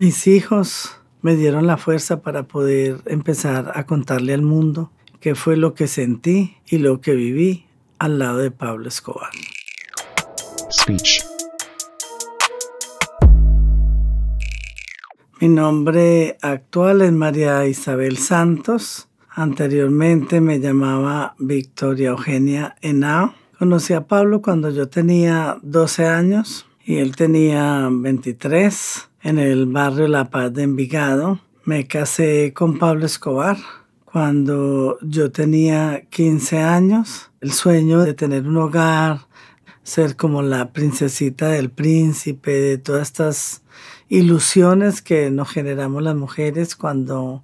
Mis hijos me dieron la fuerza para poder empezar a contarle al mundo qué fue lo que sentí y lo que viví al lado de Pablo Escobar. Mi nombre actual es María Isabel Santos. Anteriormente me llamaba Victoria Eugenia Henao. Conocí a Pablo cuando yo tenía 12 años y él tenía 23 en el barrio La Paz de Envigado. Me casé con Pablo Escobar cuando yo tenía 15 años. El sueño de tener un hogar, ser como la princesita del príncipe, de todas estas ilusiones que nos generamos las mujeres cuando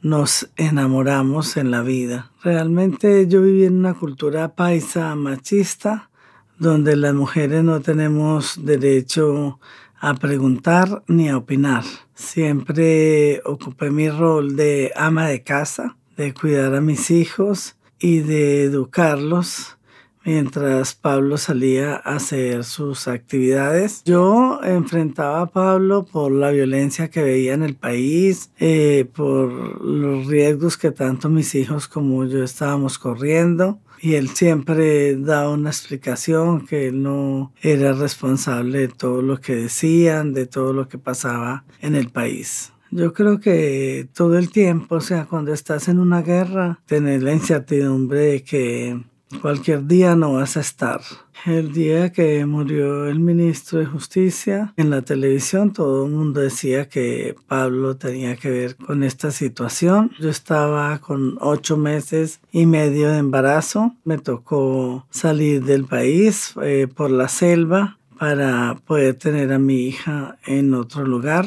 nos enamoramos en la vida. Realmente yo viví en una cultura paisa machista, donde las mujeres no tenemos derecho a preguntar ni a opinar. Siempre ocupé mi rol de ama de casa, de cuidar a mis hijos y de educarlos mientras Pablo salía a hacer sus actividades. Yo enfrentaba a Pablo por la violencia que veía en el país, eh, por los riesgos que tanto mis hijos como yo estábamos corriendo y él siempre da una explicación que él no era responsable de todo lo que decían, de todo lo que pasaba en el país. Yo creo que todo el tiempo, o sea, cuando estás en una guerra, tener la incertidumbre de que Cualquier día no vas a estar. El día que murió el ministro de Justicia, en la televisión todo el mundo decía que Pablo tenía que ver con esta situación. Yo estaba con ocho meses y medio de embarazo. Me tocó salir del país eh, por la selva para poder tener a mi hija en otro lugar.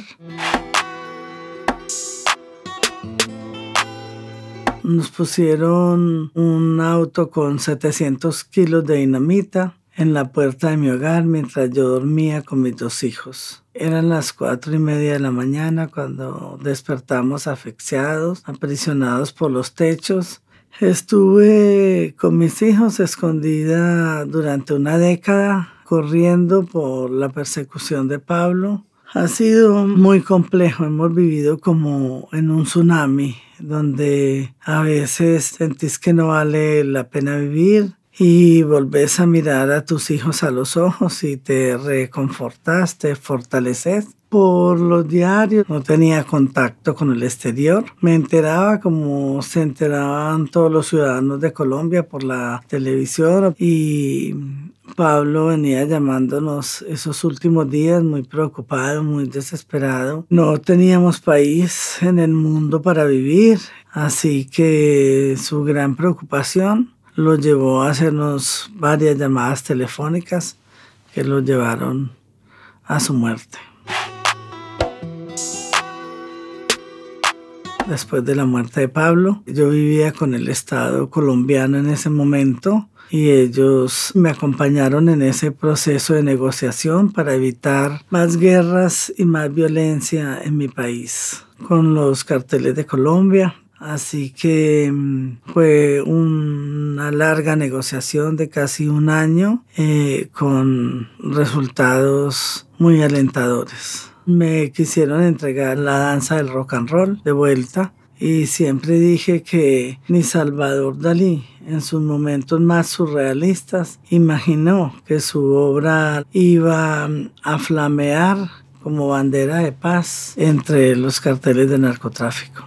nos pusieron un auto con 700 kilos de dinamita en la puerta de mi hogar mientras yo dormía con mis dos hijos. Eran las cuatro y media de la mañana cuando despertamos afexiados aprisionados por los techos. Estuve con mis hijos escondida durante una década corriendo por la persecución de Pablo. Ha sido muy complejo, hemos vivido como en un tsunami, donde a veces sentís que no vale la pena vivir y volvés a mirar a tus hijos a los ojos y te reconfortas, te fortaleces. Por los diarios no tenía contacto con el exterior. Me enteraba como se enteraban todos los ciudadanos de Colombia por la televisión y Pablo venía llamándonos esos últimos días muy preocupado, muy desesperado. No teníamos país en el mundo para vivir, así que su gran preocupación lo llevó a hacernos varias llamadas telefónicas que lo llevaron a su muerte. después de la muerte de Pablo. Yo vivía con el Estado colombiano en ese momento y ellos me acompañaron en ese proceso de negociación para evitar más guerras y más violencia en mi país con los carteles de Colombia. Así que mm, fue una larga negociación de casi un año eh, con resultados muy alentadores me quisieron entregar la danza del rock and roll de vuelta y siempre dije que ni Salvador Dalí en sus momentos más surrealistas imaginó que su obra iba a flamear como bandera de paz entre los carteles de narcotráfico.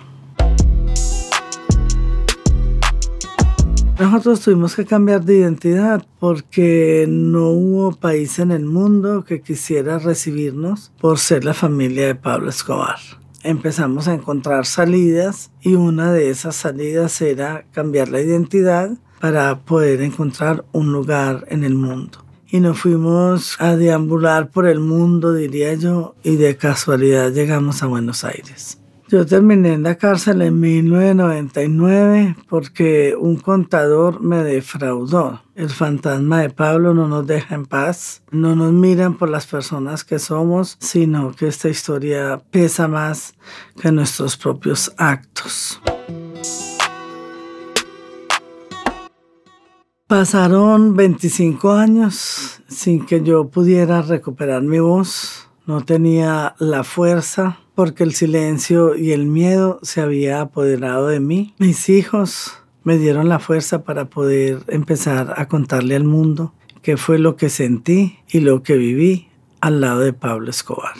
Nosotros tuvimos que cambiar de identidad porque no hubo país en el mundo que quisiera recibirnos por ser la familia de Pablo Escobar. Empezamos a encontrar salidas y una de esas salidas era cambiar la identidad para poder encontrar un lugar en el mundo y nos fuimos a deambular por el mundo, diría yo, y de casualidad llegamos a Buenos Aires. Yo terminé en la cárcel en 1999 porque un contador me defraudó. El fantasma de Pablo no nos deja en paz, no nos miran por las personas que somos, sino que esta historia pesa más que nuestros propios actos. Pasaron 25 años sin que yo pudiera recuperar mi voz no tenía la fuerza porque el silencio y el miedo se había apoderado de mí. Mis hijos me dieron la fuerza para poder empezar a contarle al mundo qué fue lo que sentí y lo que viví al lado de Pablo Escobar.